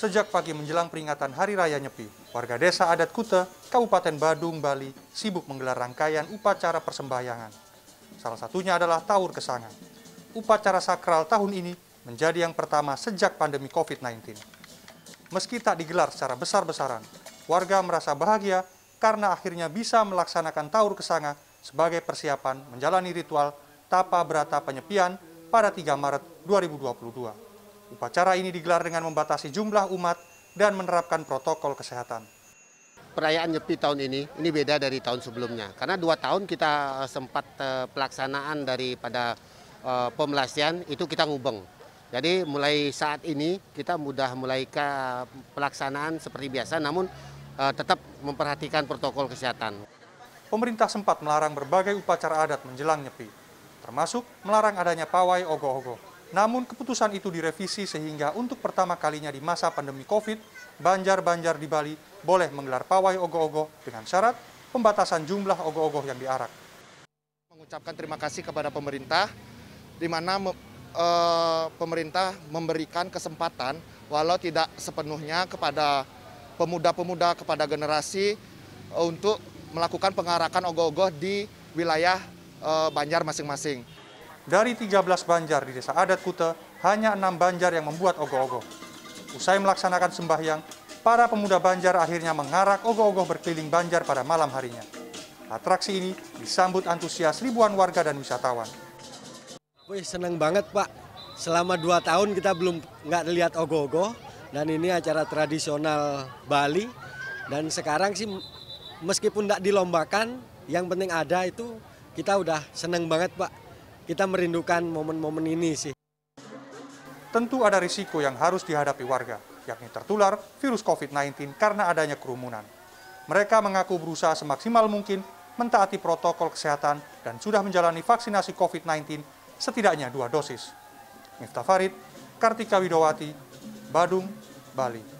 Sejak pagi menjelang peringatan Hari Raya Nyepi, warga desa adat Kute, Kabupaten Badung, Bali, sibuk menggelar rangkaian upacara persembahyangan. Salah satunya adalah Taur Kesanga. Upacara sakral tahun ini menjadi yang pertama sejak pandemi COVID-19. Meski tak digelar secara besar-besaran, warga merasa bahagia karena akhirnya bisa melaksanakan Taur Kesanga sebagai persiapan menjalani ritual Tapa Berata Penyepian pada 3 Maret 2022. Upacara ini digelar dengan membatasi jumlah umat dan menerapkan protokol kesehatan. Perayaan Nyepi tahun ini, ini beda dari tahun sebelumnya. Karena dua tahun kita eh, sempat eh, pelaksanaan daripada eh, pemelasian itu kita ngubeng. Jadi mulai saat ini kita mudah mulai ke pelaksanaan seperti biasa namun tetap memperhatikan protokol kesehatan. Pemerintah sempat melarang berbagai upacara adat menjelang nyepi, termasuk melarang adanya pawai ogoh-ogoh. Namun keputusan itu direvisi sehingga untuk pertama kalinya di masa pandemi COVID, banjar-banjar di Bali boleh menggelar pawai ogoh-ogoh dengan syarat pembatasan jumlah ogoh-ogoh yang diarak. Mengucapkan terima kasih kepada pemerintah, di mana e, pemerintah memberikan kesempatan walau tidak sepenuhnya kepada pemuda-pemuda, kepada generasi eh, untuk melakukan pengarakan ogoh-ogoh di wilayah e, banjar masing-masing. Dari 13 banjar di desa adat Kute, hanya enam banjar yang membuat ogoh-ogoh. Usai melaksanakan sembahyang, para pemuda banjar akhirnya mengarak ogoh-ogoh berkeliling banjar pada malam harinya. Atraksi ini disambut antusias ribuan warga dan wisatawan. Wih, senang banget Pak. Selama dua tahun kita belum nggak lihat ogoh-ogoh dan ini acara tradisional Bali. Dan sekarang sih meskipun nggak dilombakan, yang penting ada itu kita udah senang banget Pak kita merindukan momen-momen ini sih. Tentu ada risiko yang harus dihadapi warga, yakni tertular virus COVID-19 karena adanya kerumunan. Mereka mengaku berusaha semaksimal mungkin mentaati protokol kesehatan dan sudah menjalani vaksinasi COVID-19 setidaknya dua dosis. Miftah Farid, Kartika Widowati, Badung, Bali.